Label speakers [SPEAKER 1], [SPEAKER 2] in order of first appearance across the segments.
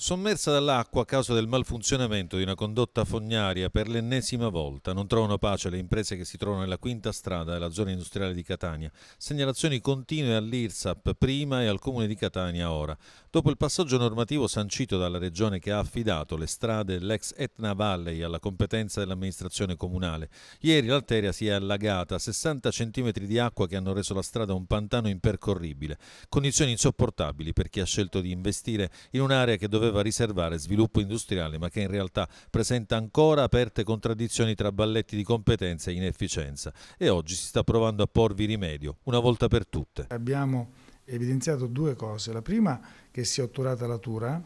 [SPEAKER 1] Sommersa dall'acqua a causa del malfunzionamento di una condotta fognaria per l'ennesima volta, non trovano pace le imprese che si trovano nella quinta strada della zona industriale di Catania. Segnalazioni continue all'IRSAP prima e al comune di Catania ora. Dopo il passaggio normativo sancito dalla regione che ha affidato le strade dell'ex Etna Valley alla competenza dell'amministrazione comunale, ieri l'alteria si è allagata, 60 cm di acqua che hanno reso la strada un pantano impercorribile. Condizioni insopportabili per chi ha scelto di investire in un'area che doveva doveva riservare sviluppo industriale ma che in realtà presenta ancora aperte contraddizioni tra balletti di competenza e inefficienza e oggi si sta provando a porvi rimedio, una volta per
[SPEAKER 2] tutte. Abbiamo evidenziato due cose, la prima che si è otturata la Tura,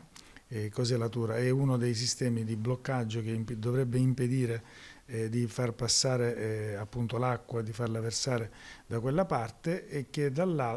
[SPEAKER 2] eh, cos'è la Tura? È uno dei sistemi di bloccaggio che imp dovrebbe impedire eh, di far passare eh, appunto l'acqua, di farla versare da quella parte e che,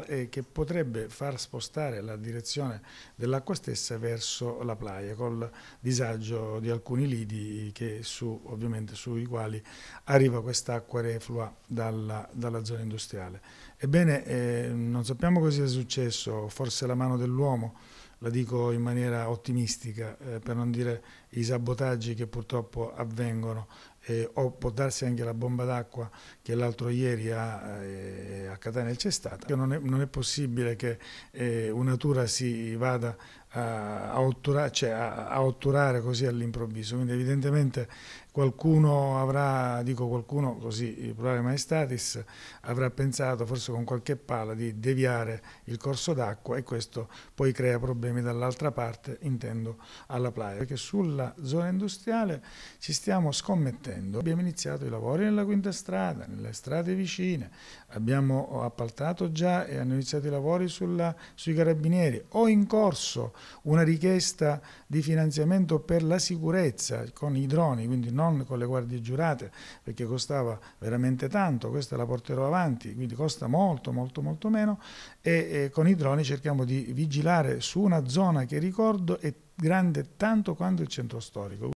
[SPEAKER 2] e che potrebbe far spostare la direzione dell'acqua stessa verso la playa col disagio di alcuni lidi che su, ovviamente sui quali arriva quest'acqua reflua dalla, dalla, zona industriale. Ebbene, eh, non sappiamo cosa sia successo, forse la mano dell'uomo la dico in maniera ottimistica, eh, per non dire i sabotaggi che purtroppo avvengono, eh, o può darsi anche la bomba d'acqua che l'altro ieri a, eh, a Catania c'è stata, non è, non è, possibile che eh, una Tura si vada a, ottura, cioè a, a, otturare così all'improvviso. Quindi evidentemente qualcuno avrà, dico qualcuno così, il plurale maestatis, avrà pensato forse con qualche pala di deviare il corso d'acqua e questo poi crea problemi dall'altra parte, intendo alla playa. Perché sulla zona industriale ci stiamo scommettendo. Abbiamo iniziato i lavori nella quinta strada, nelle strade vicine, abbiamo appaltato già e hanno iniziato i lavori sulla, sui carabinieri o in corso una richiesta di finanziamento per la sicurezza con i droni, quindi non con le guardie giurate, perché costava veramente tanto, questa la porterò avanti, quindi costa molto, molto, molto meno, e, e con i droni cerchiamo di vigilare su una zona che ricordo è grande tanto quanto il centro storico.